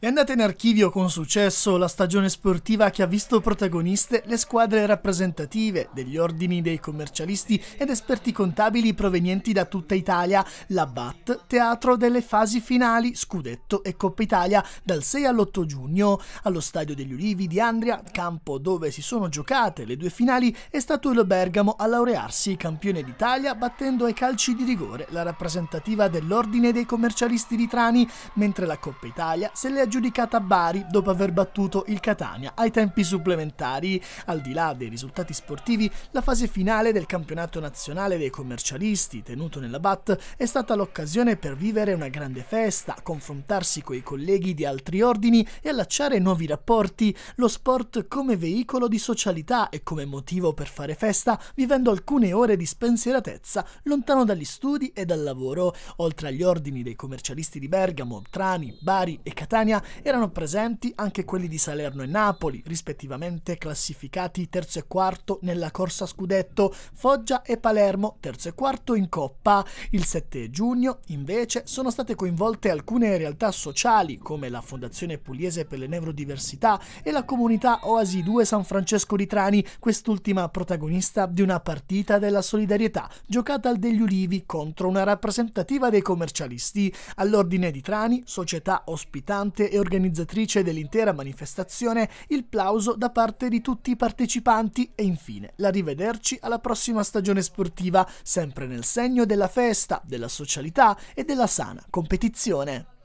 È andata in archivio con successo la stagione sportiva che ha visto protagoniste le squadre rappresentative degli ordini dei commercialisti ed esperti contabili provenienti da tutta Italia, la BAT, teatro delle fasi finali, scudetto e Coppa Italia dal 6 all'8 giugno. Allo Stadio degli Ulivi di Andria, campo dove si sono giocate le due finali, è stato il Bergamo a laurearsi campione d'Italia battendo ai calci di rigore la rappresentativa dell'ordine dei commercialisti di Trani, mentre la Coppa Italia se le ha aggiudicata Bari dopo aver battuto il Catania ai tempi supplementari. Al di là dei risultati sportivi, la fase finale del campionato nazionale dei commercialisti tenuto nella BAT è stata l'occasione per vivere una grande festa, confrontarsi con i colleghi di altri ordini e allacciare nuovi rapporti, lo sport come veicolo di socialità e come motivo per fare festa, vivendo alcune ore di spensieratezza lontano dagli studi e dal lavoro. Oltre agli ordini dei commercialisti di Bergamo, Trani, Bari e Catania, Serie erano presenti anche quelli di Salerno e Napoli, rispettivamente classificati terzo e quarto nella corsa scudetto, Foggia e Palermo terzo e quarto in Coppa. Il 7 giugno, invece, sono state coinvolte alcune realtà sociali come la Fondazione Pugliese per le Neurodiversità e la comunità Oasi 2 San Francesco di Trani, quest'ultima protagonista di una partita della solidarietà giocata al degli Ulivi contro una rappresentativa dei commercialisti. All'ordine di Trani, società ospitante e organizzatrice dell'intera manifestazione il plauso da parte di tutti i partecipanti e infine l'arrivederci alla prossima stagione sportiva, sempre nel segno della festa, della socialità e della sana competizione.